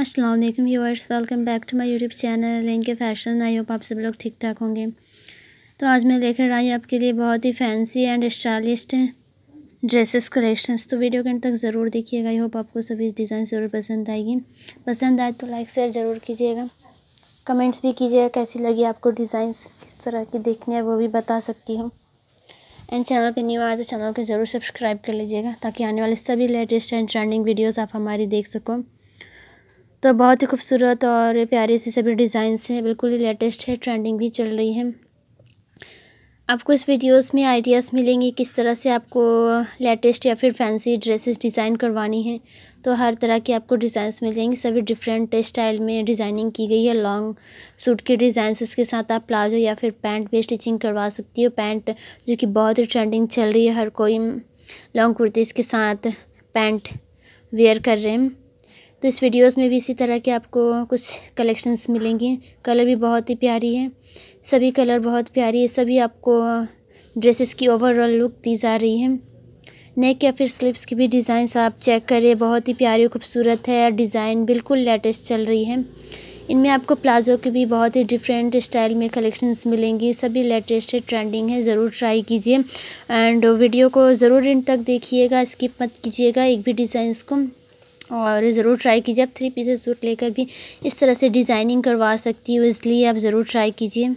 असलम वालेकुम viewers welcome back to my YouTube channel इनके fashion I hope आप सब लोग ठीक ठाक होंगे तो आज मैं लेकर आई आपके लिए बहुत ही fancy and stylist dresses collections तो वीडियो के अंत तक ज़रूर देखिएगा आई होप आपको सभी डिज़ाइन ज़रूर पसंद आएगी पसंद आए तो लाइक शेयर ज़रूर कीजिएगा कमेंट्स भी कीजिएगा कैसी लगी आपको डिज़ाइन किस तरह की देखनी है वो भी बता सकती हूँ एंड चैनल पर न्यू आए तो चैनल को ज़रूर सब्सक्राइब कर लीजिएगा ताकि आने वाले सभी लेटेस्ट एंड ट्रेंडिंग वीडियोज़ आप हमारी देख सको तो बहुत ही खूबसूरत और प्यारे से सभी डिज़ाइंस हैं बिल्कुल ही लेटेस्ट है ट्रेंडिंग भी चल रही है आपको इस वीडियोस में आइडियाज़ मिलेंगे किस तरह से आपको लेटेस्ट या फिर फैंसी ड्रेसेस डिज़ाइन करवानी है तो हर तरह के आपको डिज़ाइंस मिलेंगे सभी डिफरेंट स्टाइल में डिज़ाइनिंग की गई है लॉन्ग सूट के डिज़ाइंस इसके साथ आप प्लाजो या फिर पैंट भी स्टिचिंग करवा सकती हो पैंट जो कि बहुत ही ट्रेंडिंग चल रही है हर कोई लॉन्ग कुर्ती इसके साथ पैंट वेयर कर रहे हैं तो इस वीडियोस में भी इसी तरह के आपको कुछ कलेक्शंस मिलेंगी कलर भी बहुत ही प्यारी है सभी कलर बहुत प्यारी है सभी आपको ड्रेसेस की ओवरऑल लुक दी जा रही है नेक या फिर स्लिप्स की भी डिज़ाइंस आप चेक करें बहुत ही प्यारी खूबसूरत है डिज़ाइन बिल्कुल लेटेस्ट चल रही है इनमें आपको प्लाजो के भी बहुत ही डिफरेंट स्टाइल में कलेक्शंस मिलेंगी सभी लेटेस्ट ट्रेंडिंग है ज़रूर ट्राई कीजिए एंड वीडियो को ज़रूर इन तक देखिएगा स्किप मत कीजिएगा एक भी डिज़ाइंस को और ज़रूर ट्राई कीजिए आप थ्री पीसेस सूट लेकर भी इस तरह से डिज़ाइनिंग करवा सकती हो इसलिए आप ज़रूर ट्राई कीजिए